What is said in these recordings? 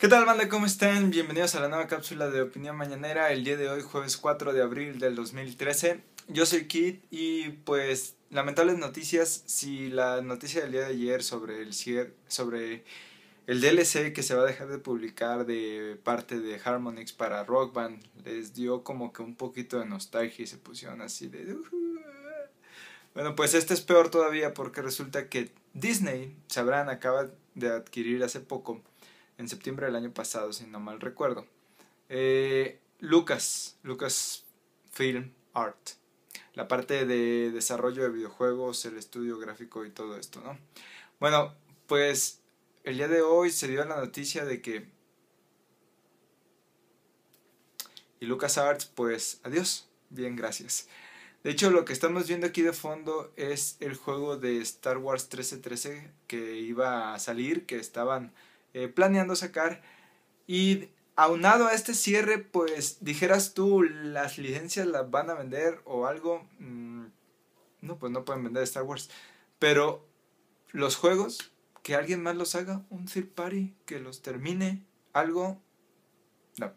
¿Qué tal, banda? ¿Cómo están? Bienvenidos a la nueva cápsula de Opinión Mañanera, el día de hoy, jueves 4 de abril del 2013. Yo soy Kit y pues lamentables noticias, si la noticia del día de ayer sobre el sobre el DLC que se va a dejar de publicar de parte de Harmonix para Rock Band les dio como que un poquito de nostalgia y se pusieron así de Bueno, pues este es peor todavía porque resulta que Disney, sabrán, acaba de adquirir hace poco en septiembre del año pasado, si no mal recuerdo. Eh, Lucas, Lucas Film Art, la parte de desarrollo de videojuegos, el estudio gráfico y todo esto, ¿no? Bueno, pues el día de hoy se dio la noticia de que... Y Lucas Arts, pues adiós. Bien, gracias. De hecho, lo que estamos viendo aquí de fondo es el juego de Star Wars 1313 que iba a salir, que estaban eh, planeando sacar. Y aunado a este cierre, pues dijeras tú, las licencias las van a vender o algo. Mm, no, pues no pueden vender Star Wars. Pero los juegos, que alguien más los haga, un third party, que los termine, algo. No.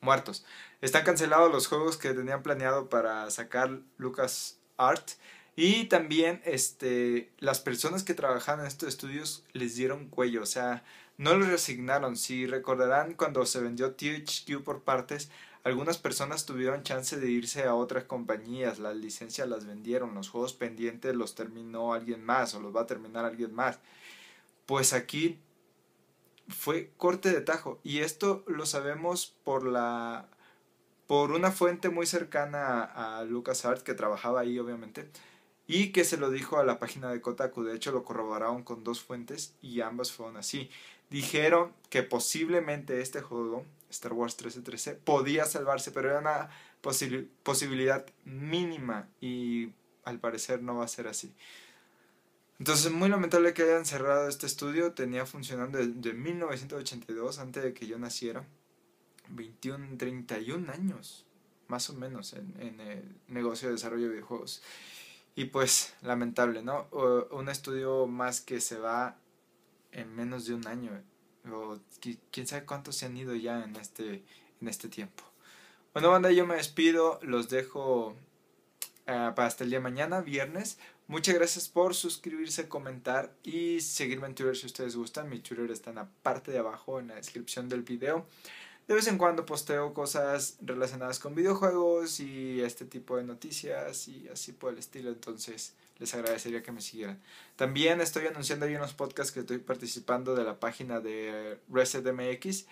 Muertos. Están cancelados los juegos que tenían planeado para sacar Lucas Art. Y también este, las personas que trabajaban en estos estudios les dieron cuello, o sea, no los resignaron. Si recordarán cuando se vendió THQ por partes, algunas personas tuvieron chance de irse a otras compañías, las licencias las vendieron, los juegos pendientes los terminó alguien más o los va a terminar alguien más. Pues aquí fue corte de tajo y esto lo sabemos por la por una fuente muy cercana a, a LucasArts que trabajaba ahí obviamente y que se lo dijo a la página de Kotaku. De hecho, lo corroboraron con dos fuentes y ambas fueron así. Dijeron que posiblemente este juego, Star Wars 1313, podía salvarse, pero era una posibilidad mínima y al parecer no va a ser así. Entonces, muy lamentable que hayan cerrado este estudio. Tenía funcionando desde 1982, antes de que yo naciera. 21, 31 años, más o menos, en, en el negocio de desarrollo de videojuegos. Y pues lamentable, ¿no? un estudio más que se va en menos de un año. O quién sabe cuántos se han ido ya en este, en este tiempo. Bueno, banda, yo me despido. Los dejo eh, para hasta el día de mañana, viernes. Muchas gracias por suscribirse, comentar y seguirme en Twitter si ustedes gustan. Mi Twitter está en la parte de abajo, en la descripción del video de vez en cuando posteo cosas relacionadas con videojuegos y este tipo de noticias y así por el estilo. Entonces, les agradecería que me siguieran. También estoy anunciando ahí unos podcasts que estoy participando de la página de ResetMX.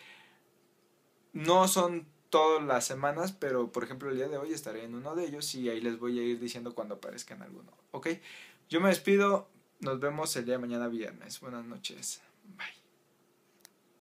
No son todas las semanas, pero por ejemplo el día de hoy estaré en uno de ellos y ahí les voy a ir diciendo cuando aparezcan alguno. ¿Ok? Yo me despido. Nos vemos el día de mañana viernes. Buenas noches. Bye.